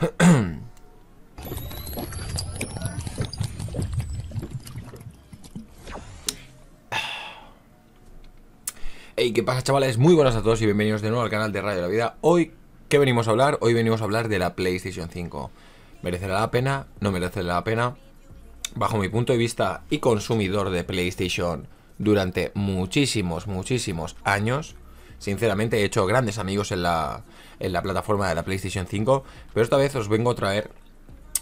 Hey, ¿qué pasa chavales? Muy buenas a todos y bienvenidos de nuevo al canal de Radio de la Vida Hoy, ¿qué venimos a hablar? Hoy venimos a hablar de la PlayStation 5 ¿Merecerá la pena? ¿No merecerá la pena? Bajo mi punto de vista y consumidor de PlayStation durante muchísimos, muchísimos años Sinceramente he hecho grandes amigos en la, en la plataforma de la PlayStation 5, pero esta vez os vengo a traer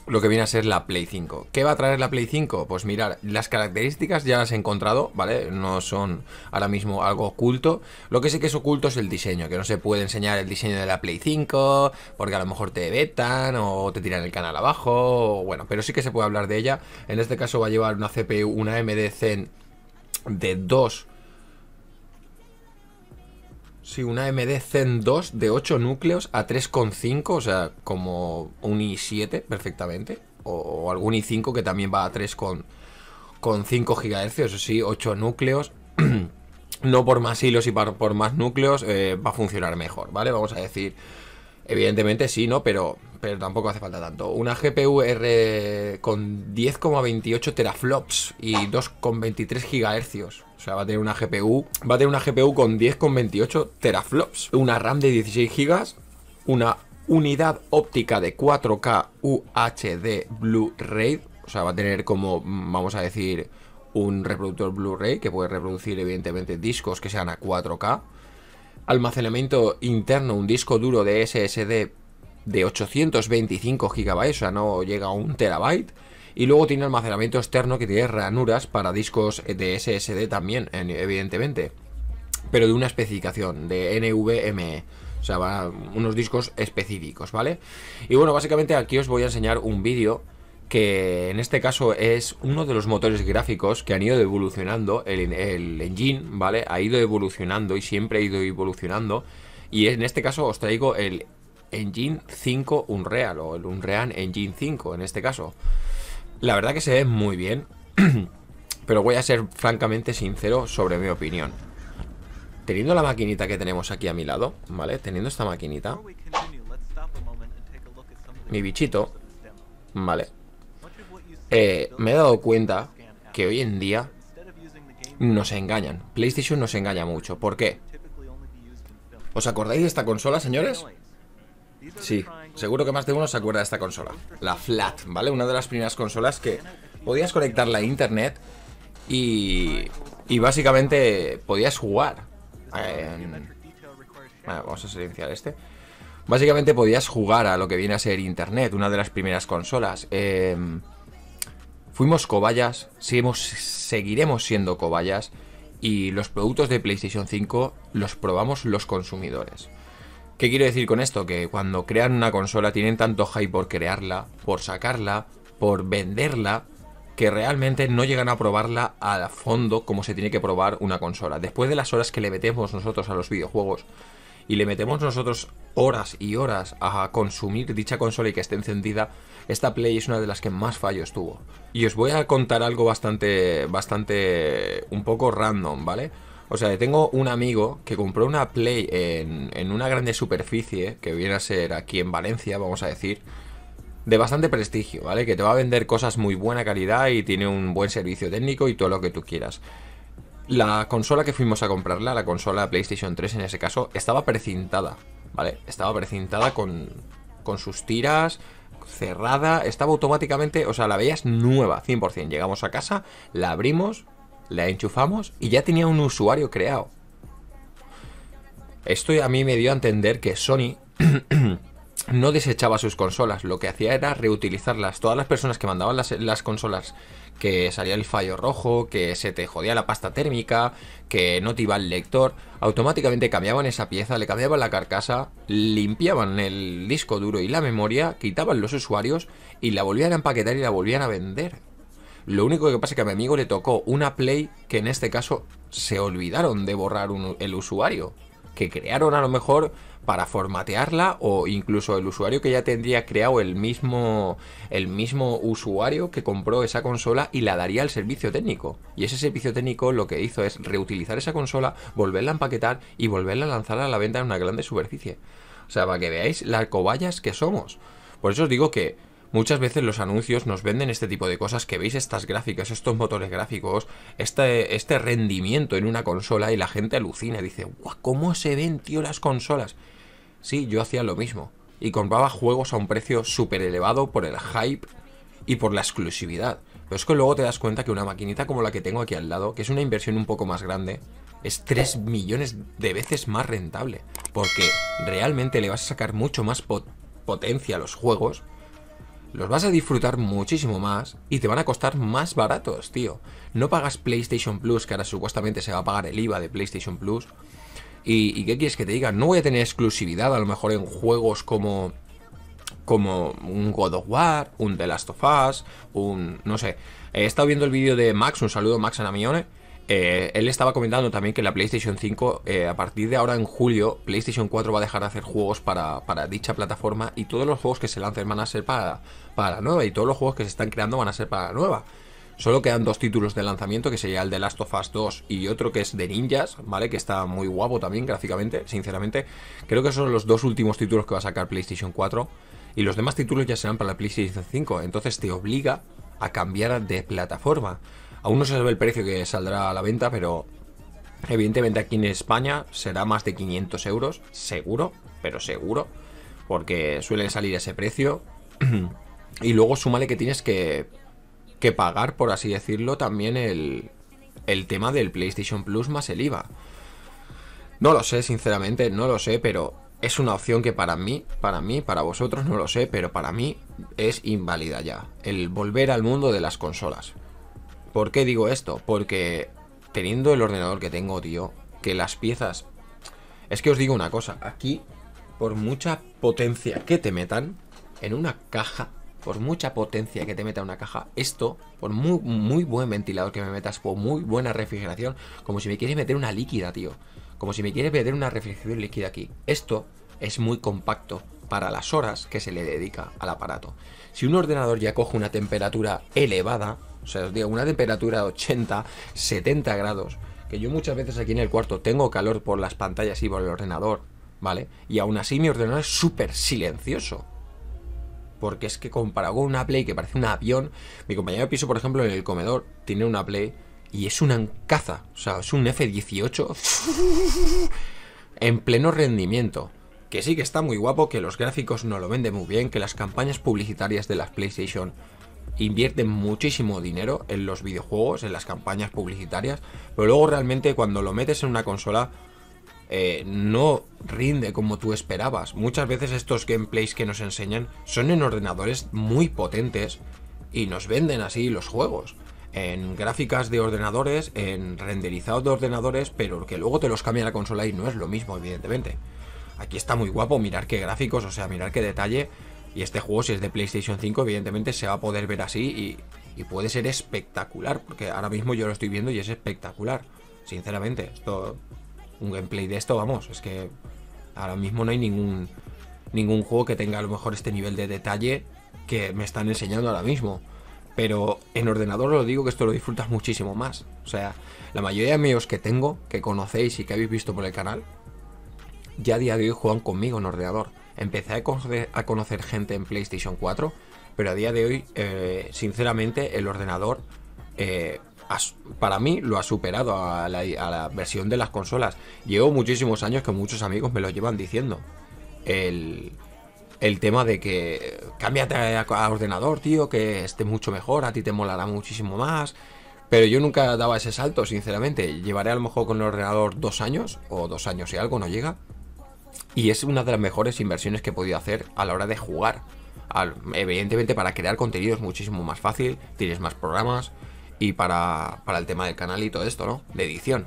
lo que viene a ser la Play 5. ¿Qué va a traer la Play 5? Pues mirar, las características ya las he encontrado, ¿vale? No son ahora mismo algo oculto. Lo que sí que es oculto es el diseño, que no se puede enseñar el diseño de la Play 5, porque a lo mejor te vetan o te tiran el canal abajo, bueno, pero sí que se puede hablar de ella. En este caso va a llevar una CPU, una AMD Zen de 2 Sí, una MD Zen 2 de 8 núcleos a 3,5, o sea, como un i7 perfectamente, o, algún i5 que también va a 3,5 con 5 GHz, eso sí, 8 núcleos. no por más hilos y por, más núcleos eh, va a funcionar mejor, ¿vale? Vamos a decir, evidentemente sí, ¿no? Pero, pero tampoco hace falta tanto. Una GPU R con 10,28 teraflops y 2,23 GHz. O sea, va a tener una GPU, va a tener una GPU con 10,28 teraflops, una RAM de 16 GB, una unidad óptica de 4K UHD Blu-ray, o sea, va a tener como, vamos a decir, un reproductor Blu-ray que puede reproducir evidentemente discos que sean a 4K, almacenamiento interno, un disco duro de SSD de 825 GB, o sea, no llega a un terabyte, y luego tiene almacenamiento externo que tiene ranuras para discos de SSD también, evidentemente. Pero de una especificación, de NVMe. O sea, unos discos específicos, ¿vale? Y bueno, básicamente aquí os voy a enseñar un vídeo que en este caso es uno de los motores gráficos que han ido evolucionando, el, el engine, ¿vale? Ha ido evolucionando y siempre ha ido evolucionando. Y en este caso os traigo el Engine 5 Unreal o el Unreal Engine 5 en este caso. La verdad que se ve muy bien, pero voy a ser francamente sincero sobre mi opinión. Teniendo la maquinita que tenemos aquí a mi lado, ¿vale? Teniendo esta maquinita, mi bichito, ¿vale? Eh, me he dado cuenta que hoy en día nos engañan. PlayStation nos engaña mucho. ¿Por qué? ¿Os acordáis de esta consola, señores? Sí. Seguro que más de uno se acuerda de esta consola. La Flat, ¿vale? Una de las primeras consolas que podías conectarla a internet y, básicamente podías jugar. Eh, vamos a silenciar este. Básicamente podías jugar a lo que viene a ser internet, una de las primeras consolas. Eh, fuimos cobayas, seguiremos siendo cobayas y los productos de PlayStation 5 los probamos los consumidores. ¿Qué quiero decir con esto? Que cuando crean una consola tienen tanto hype por crearla, por sacarla, por venderla, que realmente no llegan a probarla a fondo como se tiene que probar una consola. Después de las horas que le metemos nosotros a los videojuegos y le metemos nosotros horas y horas a consumir dicha consola y que esté encendida, esta Play es una de las que más fallos tuvo. Y os voy a contar algo bastante, bastante, un poco random, ¿vale? O sea, tengo un amigo que compró una Play en, una grande superficie, que viene a ser aquí en Valencia, vamos a decir, de bastante prestigio, ¿vale? Que te va a vender cosas muy buena calidad y tiene un buen servicio técnico y todo lo que tú quieras. La consola que fuimos a comprarla, la consola PlayStation 3 en ese caso, estaba precintada, ¿vale? Estaba precintada con, con sus tiras, cerrada, estaba automáticamente, o sea, la veías nueva, 100%. Llegamos a casa, la abrimos, la enchufamos y ya tenía un usuario creado. Esto a mí me dio a entender que Sony no desechaba sus consolas, lo que hacía era reutilizarlas. Todas las personas que mandaban las, consolas, que salía el fallo rojo, que se te jodía la pasta térmica, que no te iba el lector, automáticamente cambiaban esa pieza, le cambiaban la carcasa, limpiaban el disco duro y la memoria, quitaban los usuarios y la volvían a empaquetar y la volvían a vender. Lo único que pasa es que a mi amigo le tocó una play que en este caso se olvidaron de borrar el usuario. Que crearon a lo mejor para formatearla o incluso el usuario que ya tendría creado el mismo, el mismo usuario que compró esa consola y la daría al servicio técnico. Y ese servicio técnico lo que hizo es reutilizar esa consola, volverla a empaquetar y volverla a lanzar a la venta en una grande superficie. O sea, para que veáis las cobayas que somos. Por eso os digo que Muchas veces los anuncios nos venden este tipo de cosas que veis estas gráficas, estos motores gráficos, este, este rendimiento en una consola y la gente alucina, dice, guau, ¿cómo se ven, tío, las consolas? Sí, yo hacía lo mismo y compraba juegos a un precio súper elevado por el hype y por la exclusividad. Pero es que luego te das cuenta que una maquinita como la que tengo aquí al lado, que es una inversión un poco más grande, es 3 millones de veces más rentable. Porque realmente le vas a sacar mucho más potencia a los juegos los vas a disfrutar muchísimo más y te van a costar más baratos, tío. No pagas PlayStation Plus, que ahora supuestamente se va a pagar el IVA de PlayStation Plus. ¿Y, qué quieres que te diga? No voy a tener exclusividad a lo mejor en juegos como como un God of War, un The Last of Us, un... no sé. He estado viendo el vídeo de Max, un saludo Max Anamione, eh, él estaba comentando también que la PlayStation 5, eh, a partir de ahora en julio, PlayStation 4 va a dejar de hacer juegos para, dicha plataforma y todos los juegos que se lancen van a ser para, para la nueva y todos los juegos que se están creando van a ser para la nueva. Solo quedan dos títulos de lanzamiento, que sería el de Last of Us 2 y otro que es de Ninjas, ¿vale? Que está muy guapo también gráficamente, sinceramente. Creo que son los dos últimos títulos que va a sacar PlayStation 4. Y los demás títulos ya serán para la PlayStation 5. Entonces te obliga a cambiar de plataforma. Aún no se sabe el precio que saldrá a la venta, pero evidentemente aquí en España será más de 500 euros, seguro, pero seguro, porque suelen salir ese precio. y luego súmale que tienes que, pagar, por así decirlo, también el, el tema del PlayStation Plus más el IVA. No lo sé, sinceramente, no lo sé, pero es una opción que para mí, para mí, para vosotros no lo sé, pero para mí es inválida ya. El volver al mundo de las consolas. ¿Por qué digo esto? Porque teniendo el ordenador que tengo, tío, que las piezas... Es que os digo una cosa, aquí, por mucha potencia que te metan en una caja, por mucha potencia que te meta una caja, esto, por muy, muy buen ventilador que me metas, por muy buena refrigeración, como si me quieres meter una líquida, tío. Como si me quieres meter una refrigeración líquida aquí. Esto es muy compacto, para las horas que se le dedica al aparato. Si un ordenador ya coge una temperatura elevada, o sea, os digo, una temperatura de 80, 70 grados, que yo muchas veces aquí en el cuarto tengo calor por las pantallas y por el ordenador, ¿vale? Y aún así mi ordenador es súper silencioso. Porque es que comparado con una Play que parece un avión, mi compañero de piso, por ejemplo, en el comedor tiene una Play y es una caza, o sea, es un F-18 en pleno rendimiento que sí que está muy guapo, que los gráficos no lo venden muy bien, que las campañas publicitarias de las PlayStation invierten muchísimo dinero en los videojuegos, en las campañas publicitarias, pero luego realmente cuando lo metes en una consola eh, no rinde como tú esperabas. Muchas veces estos gameplays que nos enseñan son en ordenadores muy potentes y nos venden así los juegos. En gráficas de ordenadores, en renderizados de ordenadores, pero que luego te los cambia la consola y no es lo mismo, evidentemente. Aquí está muy guapo, mirar qué gráficos, o sea, mirar qué detalle. Y este juego, si es de PlayStation 5, evidentemente se va a poder ver así y, puede ser espectacular, porque ahora mismo yo lo estoy viendo y es espectacular. Sinceramente, esto, un gameplay de esto, vamos, es que ahora mismo no hay ningún, ningún juego que tenga a lo mejor este nivel de detalle que me están enseñando ahora mismo. Pero en ordenador os digo que esto lo disfrutas muchísimo más. O sea, la mayoría de amigos que tengo, que conocéis y que habéis visto por el canal, ya a día de hoy juegan conmigo en ordenador. Empecé a conocer, gente en PlayStation 4, pero a día de hoy, eh, sinceramente, el ordenador eh, para mí lo ha superado a la, versión de las consolas. Llevo muchísimos años que muchos amigos me lo llevan diciendo. El, tema de que cámbiate a, ordenador, tío, que esté mucho mejor, a ti te molará muchísimo más. Pero yo nunca daba ese salto, sinceramente. Llevaré a lo mejor con el ordenador dos años, o dos años y algo, no llega. Y es una de las mejores inversiones que he podido hacer a la hora de jugar. evidentemente para crear contenido es muchísimo más fácil, tienes más programas y para, para el tema del canal y todo esto, ¿no? De edición.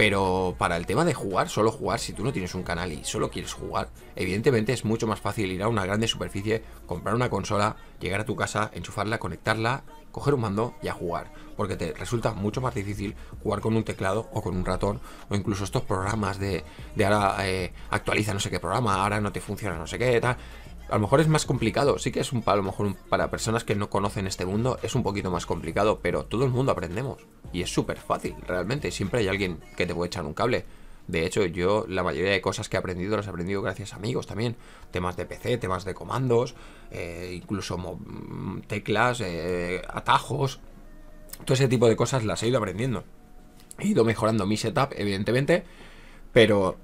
Pero para el tema de jugar, solo jugar, si tú no tienes un canal y solo quieres jugar, evidentemente es mucho más fácil ir a una grande superficie, comprar una consola, llegar a tu casa, enchufarla, conectarla, coger un mando y a jugar. Porque te resulta mucho más difícil jugar con un teclado o con un ratón, o incluso estos programas de, ahora eh, actualiza no sé qué programa, ahora no te funciona no sé qué, tal a lo mejor es más complicado. Sí que es un, a lo mejor para personas que no conocen este mundo es un poquito más complicado, pero todo el mundo aprendemos. Y es súper fácil, realmente. Siempre hay alguien que te puede echar un cable. De hecho, yo la mayoría de cosas que he aprendido las he aprendido gracias a amigos también. Temas de PC, temas de comandos, eh, incluso mm, teclas, eh, atajos. Todo ese tipo de cosas las he ido aprendiendo. He ido mejorando mi setup, evidentemente, pero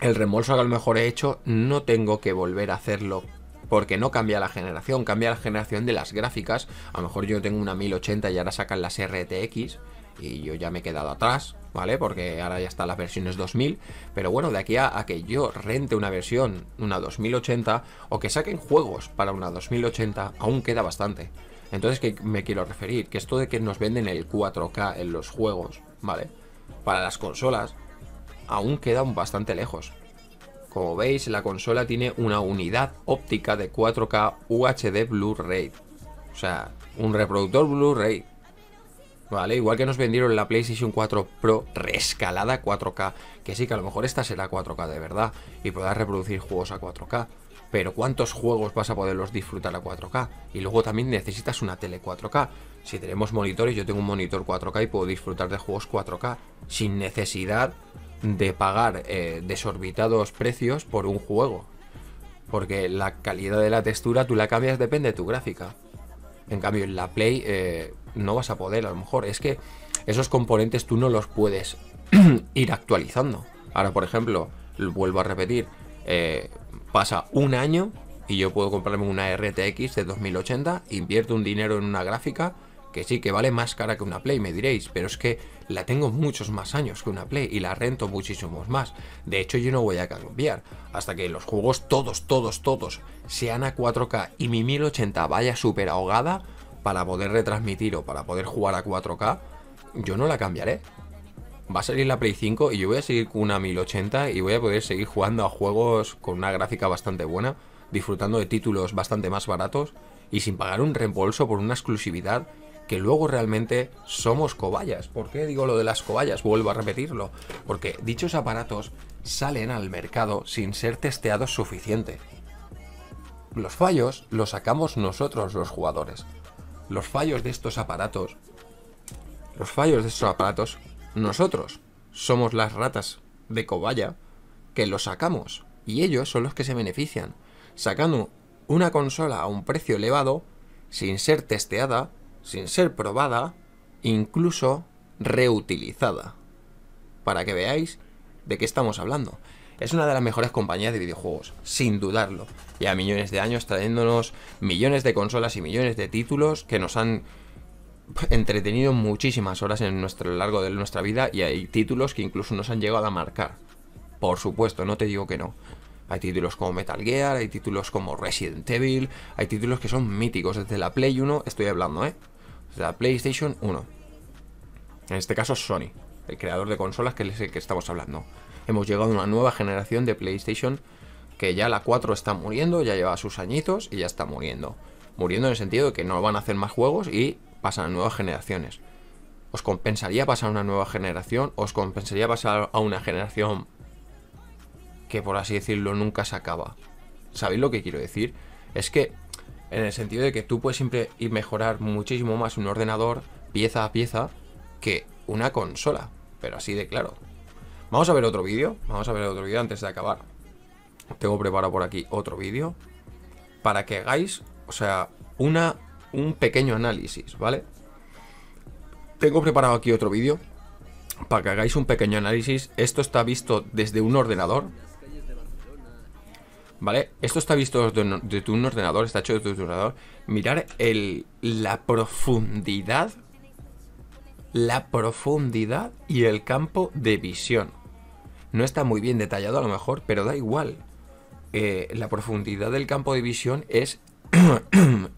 el remolso que a lo mejor he hecho no tengo que volver a hacerlo porque no cambia la generación, cambia la generación de las gráficas. A lo mejor yo tengo una 1080 y ahora sacan las RTX y yo ya me he quedado atrás, ¿vale? Porque ahora ya están las versiones 2000, pero bueno, de aquí a, a, que yo rente una versión, una 2080, o que saquen juegos para una 2080, aún queda bastante. Entonces, ¿qué me quiero referir? Que esto de que nos venden el 4K en los juegos, ¿vale? Para las consolas, aún queda bastante lejos. Como veis, la consola tiene una unidad óptica de 4K UHD Blu-ray. O sea, un reproductor Blu-ray. ¿Vale? Igual que nos vendieron la PlayStation 4 Pro rescalada 4K. Que sí, que a lo mejor esta será 4K de verdad. Y podrás reproducir juegos a 4K. Pero ¿cuántos juegos vas a poderlos disfrutar a 4K? Y luego también necesitas una tele 4K. Si tenemos monitores, yo tengo un monitor 4K y puedo disfrutar de juegos 4K. Sin necesidad de pagar eh, desorbitados precios por un juego. Porque la calidad de la textura tú la cambias depende de tu gráfica. En cambio, en la Play eh, no vas a poder, a lo mejor. Es que esos componentes tú no los puedes ir actualizando. Ahora, por ejemplo, vuelvo a repetir, eh, pasa un año y yo puedo comprarme una RTX de 2080, invierto un dinero en una gráfica que sí que vale más cara que una Play, me diréis, pero es que la tengo muchos más años que una Play y la rento muchísimos más. De hecho, yo no voy a cambiar hasta que los juegos todos, todos, todos sean a 4K y mi 1080 vaya súper ahogada para poder retransmitir o para poder jugar a 4K, yo no la cambiaré. Va a salir la Play 5 y yo voy a seguir con una 1080 y voy a poder seguir jugando a juegos con una gráfica bastante buena, disfrutando de títulos bastante más baratos y sin pagar un reembolso por una exclusividad que luego realmente somos cobayas. ¿Por qué digo lo de las cobayas? Vuelvo a repetirlo. Porque dichos aparatos salen al mercado sin ser testeados suficiente. Los fallos los sacamos nosotros los jugadores. Los fallos de estos aparatos, los fallos de estos aparatos, nosotros somos las ratas de cobaya que los sacamos y ellos son los que se benefician, sacando una consola a un precio elevado, sin ser testeada sin ser probada, incluso reutilizada. Para que veáis de qué estamos hablando. Es una de las mejores compañías de videojuegos, sin dudarlo. Ya millones de años trayéndonos millones de consolas y millones de títulos que nos han entretenido muchísimas horas en nuestro largo de nuestra vida y hay títulos que incluso nos han llegado a marcar. Por supuesto, no te digo que no. Hay títulos como Metal Gear, hay títulos como Resident Evil, hay títulos que son míticos. Desde la Play 1 estoy hablando, ¿eh? Desde la PlayStation 1. En este caso Sony, el creador de consolas que es el que estamos hablando. Hemos llegado a una nueva generación de PlayStation que ya la 4 está muriendo, ya lleva sus añitos y ya está muriendo. Muriendo en el sentido de que no van a hacer más juegos y pasan a nuevas generaciones. ¿Os compensaría pasar a una nueva generación? ¿Os compensaría pasar a una generación que por así decirlo nunca se acaba. ¿Sabéis lo que quiero decir? Es que en el sentido de que tú puedes siempre ir mejorar muchísimo más un ordenador pieza a pieza que una consola, pero así de claro. Vamos a ver otro vídeo, vamos a ver otro vídeo antes de acabar. Tengo preparado por aquí otro vídeo para que hagáis, o sea, una un pequeño análisis, ¿vale? Tengo preparado aquí otro vídeo para que hagáis un pequeño análisis. Esto está visto desde un ordenador, ¿vale? Esto está visto de tu ordenador, está hecho de tu ordenador. Mirar el, la profundidad, la profundidad y el campo de visión. No está muy bien detallado a lo mejor, pero da igual. Eh, la profundidad del campo de visión es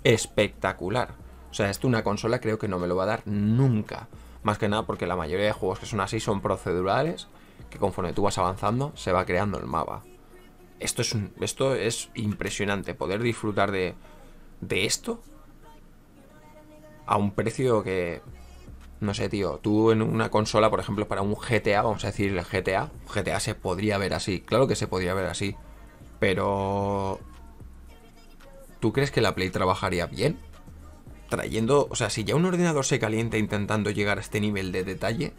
espectacular. O sea, esto una consola creo que no me lo va a dar nunca. Más que nada porque la mayoría de juegos que son así son procedurales, que conforme tú vas avanzando se va creando el mapa. Esto es, esto es impresionante, poder disfrutar de, de esto a un precio que, no sé, tío, tú en una consola, por ejemplo, para un GTA, vamos a decir el GTA, GTA se podría ver así, claro que se podría ver así, pero... ¿Tú crees que la Play trabajaría bien? Trayendo, o sea, si ya un ordenador se calienta intentando llegar a este nivel de detalle,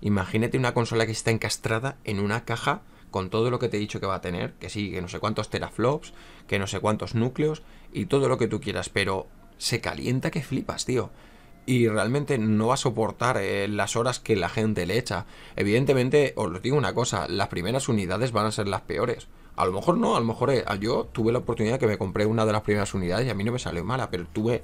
imagínate una consola que está encastrada en una caja con todo lo que te he dicho que va a tener, que sí, que no sé cuántos teraflops, que no sé cuántos núcleos y todo lo que tú quieras, pero se calienta que flipas, tío. Y realmente no va a soportar eh, las horas que la gente le echa. Evidentemente, os lo digo una cosa, las primeras unidades van a ser las peores. A lo mejor no, a lo mejor eh, yo tuve la oportunidad que me compré una de las primeras unidades y a mí no me salió mala, pero tuve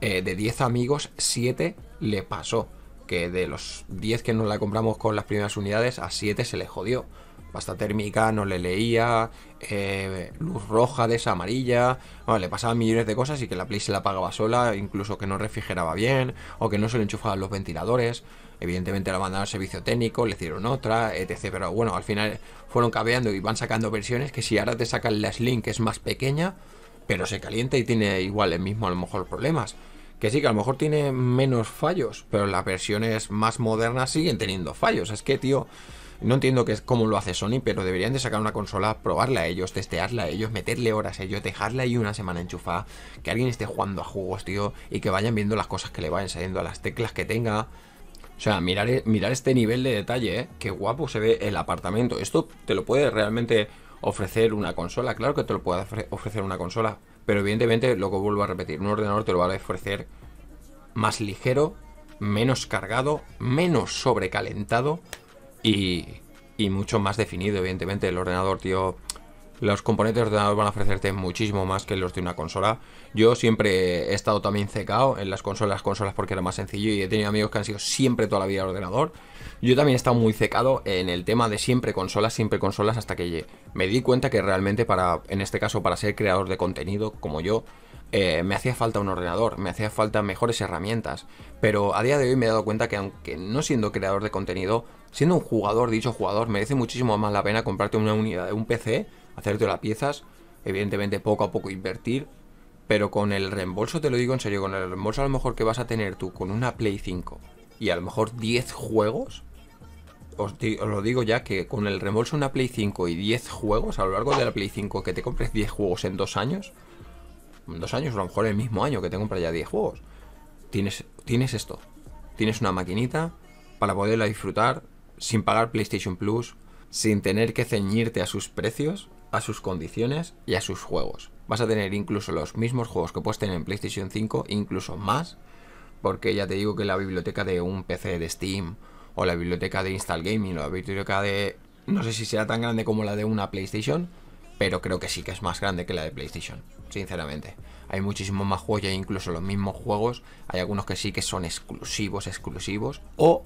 eh, de 10 amigos, 7 le pasó. Que de los 10 que nos la compramos con las primeras unidades, a 7 se le jodió pasta térmica, no le leía, eh, luz roja, de esa amarilla, bueno, le pasaban millones de cosas y que la Play se la apagaba sola, incluso que no refrigeraba bien, o que no se le enchufaban los ventiladores, evidentemente la mandaron al servicio técnico, le hicieron otra, etc. Pero bueno, al final fueron cabeando y van sacando versiones que si ahora te sacan la Slim, que es más pequeña, pero se calienta y tiene igual el mismo a lo mejor problemas. Que sí, que a lo mejor tiene menos fallos, pero las versiones más modernas siguen teniendo fallos. Es que, tío, no entiendo que es cómo lo hace Sony, pero deberían de sacar una consola, probarla a ellos, testearla a ellos, meterle horas a ellos, dejarla ahí una semana enchufada, que alguien esté jugando a juegos, tío, y que vayan viendo las cosas que le vayan saliendo a las teclas que tenga. O sea, mirar, e, mirar este nivel de detalle, ¿eh? Qué guapo se ve el apartamento. Esto te lo puede realmente ofrecer una consola. Claro que te lo puede ofrecer una consola. Pero evidentemente, lo que vuelvo a repetir, un ordenador te lo va a ofrecer más ligero, menos cargado, menos sobrecalentado y, mucho más definido, evidentemente. El ordenador, tío, los componentes de ordenador van a ofrecerte muchísimo más que los de una consola. Yo siempre he estado también cecado en las consolas, consolas porque era más sencillo y he tenido amigos que han sido siempre toda la vida ordenador. Yo también he estado muy cecado en el tema de siempre consolas, siempre consolas hasta que me di cuenta que realmente para, en este caso, para ser creador de contenido como yo, eh, me hacía falta un ordenador, me hacía falta mejores herramientas, pero a día de hoy me he dado cuenta que aunque no siendo creador de contenido, siendo un jugador, dicho jugador, merece muchísimo más la pena comprarte una unidad de un PC, hacerte las piezas, evidentemente poco a poco invertir, pero con el reembolso, te lo digo en serio, con el reembolso a lo mejor que vas a tener tú con una Play 5 y a lo mejor 10 juegos, os, lo digo ya que con el reembolso una Play 5 y 10 juegos a lo largo de la Play 5, que te compres 10 juegos en dos años, dos años, o a lo mejor el mismo año que te para ya 10 juegos. Tienes, tienes Tienes una maquinita para poderla disfrutar sin pagar PlayStation Plus, sin tener que ceñirte a sus precios, a sus condiciones y a sus juegos. Vas a tener incluso los mismos juegos que puedes tener en PlayStation 5, incluso más, porque ya te digo que la biblioteca de un PC de Steam, o la biblioteca de Install Gaming, o la biblioteca de... No sé si será tan grande como la de una PlayStation, pero creo que sí que es más grande que la de PlayStation, sinceramente. Hay muchísimos más juegos y incluso los mismos juegos. Hay algunos que sí que son exclusivos, exclusivos, o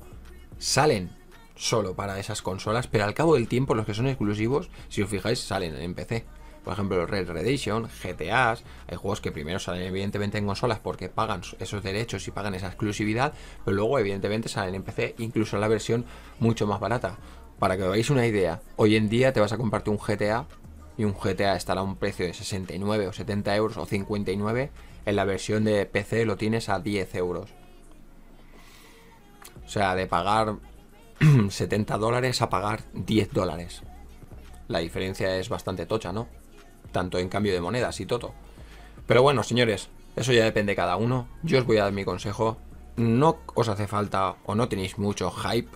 salen solo para esas consolas, pero al cabo del tiempo los que son exclusivos, si os fijáis, salen en PC. Por ejemplo, Red Redemption, GTAs, hay juegos que primero salen evidentemente en consolas porque pagan esos derechos y pagan esa exclusividad, pero luego evidentemente salen en PC, incluso en la versión mucho más barata. Para que os hagáis una idea, hoy en día te vas a comprarte un GTA y un GTA estará a un precio de 69 o 70 euros o 59, en la versión de PC lo tienes a 10 euros. O sea, de pagar 70 dólares a pagar 10 dólares. La diferencia es bastante tocha, ¿no? Tanto en cambio de monedas y todo. Pero bueno, señores, eso ya depende de cada uno. Yo os voy a dar mi consejo. No os hace falta o no tenéis mucho hype,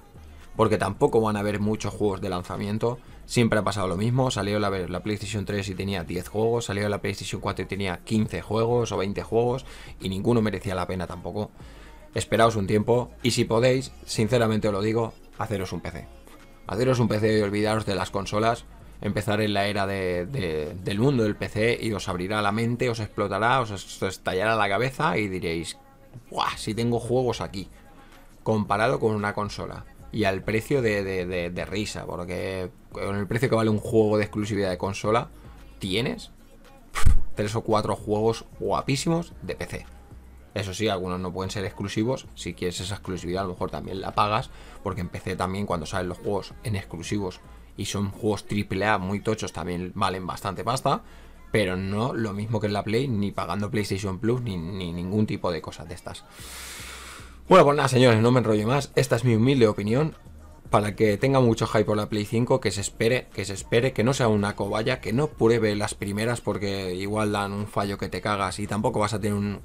porque tampoco van a haber muchos juegos de lanzamiento. Siempre ha pasado lo mismo, salió la, PlayStation 3 y tenía 10 juegos, salió la PlayStation 4 y tenía 15 juegos o 20 juegos y ninguno merecía la pena tampoco. Esperaos un tiempo y si podéis, sinceramente os lo digo, haceros un PC. Haceros un PC y olvidaros de las consolas, empezar en la era del mundo del PC y os abrirá la mente, os explotará, os estallará la cabeza y diréis, ¡Guau, Si tengo juegos aquí, comparado con una consola y al precio de, risa, porque con el precio que vale un juego de exclusividad de consola, tienes tres o cuatro juegos guapísimos de PC. Eso sí, algunos no pueden ser exclusivos. Si quieres esa exclusividad, a lo mejor también la pagas, porque en PC también cuando salen los juegos en exclusivos y son juegos AAA muy tochos, también valen bastante pasta. Pero no lo mismo que en la Play, ni pagando PlayStation Plus, ni ningún tipo de cosas de estas. Bueno, pues nada, señores, no me enrollo más. Esta es mi humilde opinión. Para que tenga mucho hype por la Play 5, que se espere, que se espere, que no sea una cobaya, que no pruebe las primeras porque igual dan un fallo que te cagas y tampoco vas a tener un,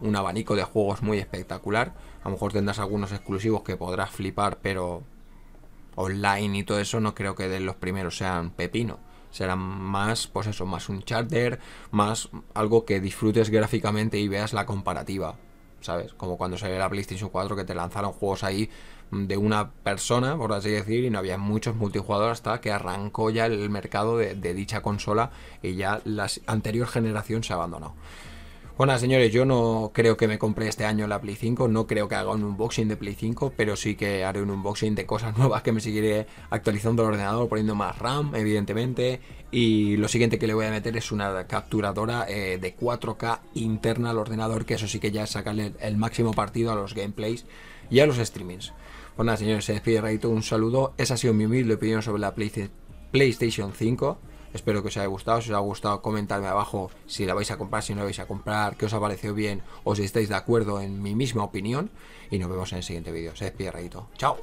un abanico de juegos muy espectacular. A lo mejor tendrás algunos exclusivos que podrás flipar, pero online y todo eso no creo que de los primeros sean pepino serán más, pues eso, más un charter, más algo que disfrutes gráficamente y veas la comparativa. ¿sabes? Como cuando salió la PlayStation 4 que te lanzaron juegos ahí de una persona, por así decir, y no había muchos multijugadores hasta que arrancó ya el mercado de, de dicha consola y ya la anterior generación se abandonó. Bueno, señores, yo no creo que me compre este año la Play 5, no creo que haga un unboxing de Play 5, pero sí que haré un unboxing de cosas nuevas que me seguiré actualizando el ordenador, poniendo más RAM, evidentemente, y lo siguiente que le voy a meter es una capturadora eh, de 4K interna al ordenador, que eso sí que ya es sacarle el máximo partido a los gameplays y a los streamings. Bueno, pues señores, se despide Raito, un saludo, esa ha sido mi humilde opinión sobre la PlayStation 5, Espero que os haya gustado. Si os ha gustado, comentadme abajo si la vais a comprar, si no la vais a comprar, qué os ha parecido bien o si estáis de acuerdo en mi misma opinión. Y nos vemos en el siguiente vídeo. Se despide Rayito. ¡Chao!